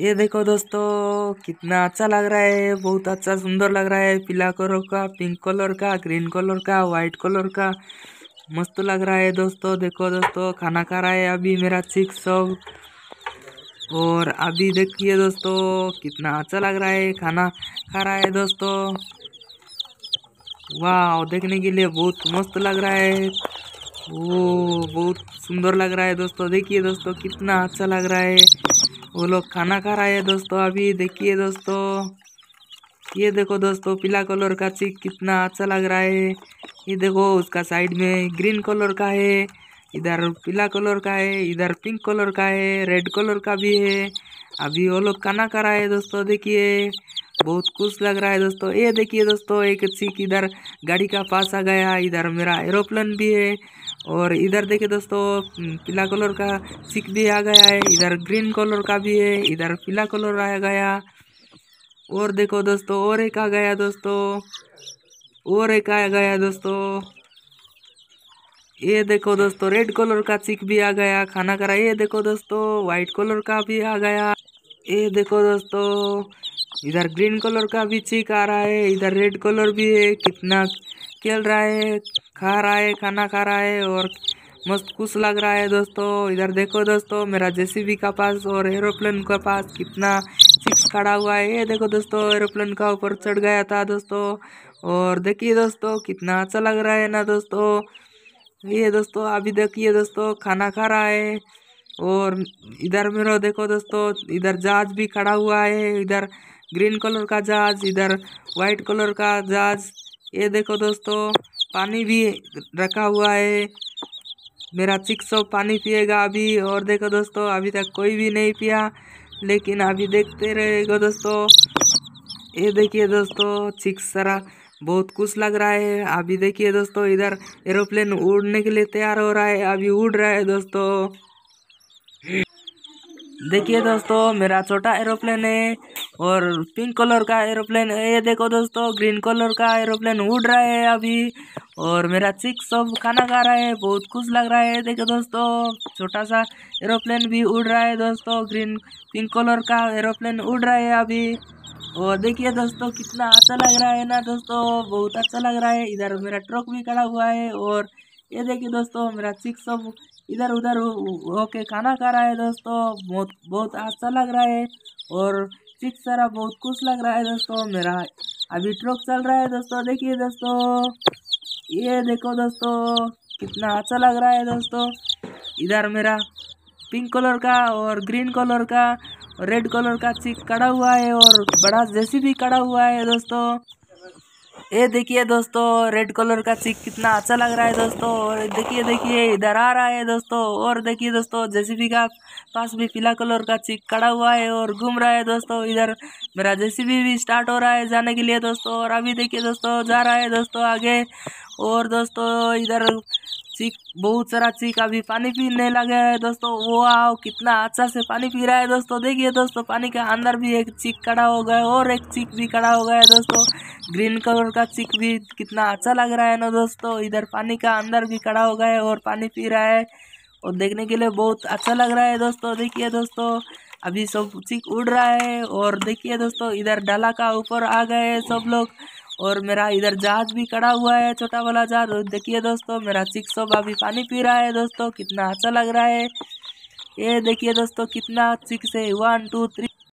ये देखो दोस्तों कितना अच्छा लग रहा है बहुत अच्छा सुंदर लग रहा है पीला कलर का पिंक कलर का ग्रीन कलर का व्हाइट कलर का मस्त लग रहा है दोस्तों देखो दोस्तों खाना खा रहा है अभी मेरा चिक सब और अभी देखिए दोस्तों कितना अच्छा लग रहा है खाना खा रहा है दोस्तों वाह देखने के लिए बहुत मस्त लग रहा है ओ बहुत सुंदर लग रहा है दोस्तों देखिए दोस्तों कितना अच्छा लग रहा है वो लोग खाना खा रहा है दोस्तों अभी देखिए दोस्तों ये देखो दोस्तों पीला कलर का चिक कितना अच्छा लग रहा है ये देखो उसका साइड में ग्रीन कलर का है इधर पीला कलर का है इधर पिंक कलर का है रेड कलर का भी है अभी वो लोग खाना खा रहा है दोस्तों देखिए बहुत खुश लग रहा है दोस्तों ये देखिए दोस्तों एक सीख इधर गाड़ी का पास आ गया इधर मेरा एरोप्लेन भी है और इधर देखिए दोस्तों पीला कलर का सीख भी आ गया है इधर ग्रीन कलर का भी है इधर पीला कलर आ गया और देखो दोस्तों और एक आ गया दोस्तों और एक आ गया दोस्तों ये देखो दोस्तों रेड कलर का चिक भी आ गया खाना करा ये देखो दोस्तों व्हाइट कलर का भी आ गया ये देखो दोस्तों इधर ग्रीन कलर का भी चिक आ रहा है इधर रेड कलर भी है कितना खेल रहा है खा रहा है खाना खा रहा है और मस्त खुश लग रहा है दोस्तों इधर देखो दोस्तों मेरा जेसीबी का पास और एरोप्लेन का पास कितना चिक्स खड़ा हुआ है ये देखो दोस्तों एरोप्लेन का ऊपर चढ़ गया था दोस्तों और देखिए दोस्तों कितना अच्छा लग रहा है ना दोस्तों ये दोस्तों अभी देखिए दोस्तों खाना खा रहा है और इधर मेरा देखो दोस्तों इधर जहाज भी खड़ा हुआ है इधर ग्रीन कलर का जहाज इधर वाइट कलर का जहाज ये देखो दोस्तों पानी भी रखा हुआ है मेरा चिक्स पानी पिएगा अभी और देखो दोस्तों अभी तक कोई भी नहीं पिया लेकिन अभी देखते रहेगा दोस्तों ये देखिए दोस्तों चिक्स सारा बहुत खुश लग रहा है अभी देखिए दोस्तों इधर एरोप्लेन उड़ने के लिए तैयार हो रहा है अभी उड़ रहा है दोस्तों देखिए दोस्तों मेरा छोटा एरोप्लेन है और पिंक कलर का एरोप्लेन ये देखो दोस्तों ग्रीन कलर का एरोप्लेन उड़ रहा है अभी और मेरा चिक सब खाना खा रहा है बहुत खुश लग रहा है देखो दोस्तों छोटा सा एरोप्लेन भी उड़ रहा है दोस्तों ग्रीन पिंक कलर का एरोप्लेन उड़ रहा है अभी और देखिए दोस्तों कितना अच्छा लग रहा है ना दोस्तों बहुत अच्छा लग रहा है इधर मेरा ट्रक भी खड़ा हुआ है और ये देखिए दोस्तों मेरा चिक सब इधर उधर होके खाना खा रहा है दोस्तों बहुत बहुत अच्छा लग रहा है और सिक्स सारा बहुत खुश लग रहा है दोस्तों मेरा अभी ट्रक चल रहा है दोस्तों देखिए दोस्तों ये देखो दोस्तों कितना अच्छा लग रहा है दोस्तों इधर मेरा पिंक कलर का और ग्रीन कलर का रेड कलर का चिक कड़ा हुआ है और बड़ा जैसी भी कड़ा हुआ है दोस्तों ये देखिए दोस्तों रेड कलर का चिक कितना अच्छा लग रहा है दोस्तों और देखिए देखिए इधर आ रहा है दोस्तों और देखिए दोस्तों जेसीबी का पास भी पीला कलर का चिक खड़ा हुआ है और घूम रहा है दोस्तों इधर मेरा जेसीबी भी स्टार्ट हो रहा है जाने के लिए दोस्तों और अभी देखिए दोस्तों जा रहा है दोस्तों आगे और दोस्तों इधर चीक बहुत सारा चीक अभी पानी पीने लगे है दोस्तों वो आओ कितना अच्छा से पानी पी रहा है दोस्तों देखिए दोस्तों पानी के अंदर भी एक चीक खड़ा हो गया और एक चीख भी खड़ा हो गया है दोस्तों ग्रीन कलर का चीख भी कितना अच्छा लग रहा है ना दोस्तों इधर पानी का अंदर भी खड़ा हो गया है और पानी पी रहा है और देखने के लिए बहुत अच्छा लग रहा है दोस्तों देखिए दोस्तों अभी सब चीक उड़ रहा है और देखिए दोस्तों इधर डाला का ऊपर आ गए सब लोग और मेरा इधर जहाज भी खड़ा हुआ है छोटा वाला जहाज देखिए दोस्तों मेरा चिक्सो भी पानी पी रहा है दोस्तों कितना अच्छा लग रहा है ये देखिए दोस्तों कितना चिक्स है वन टू थ्री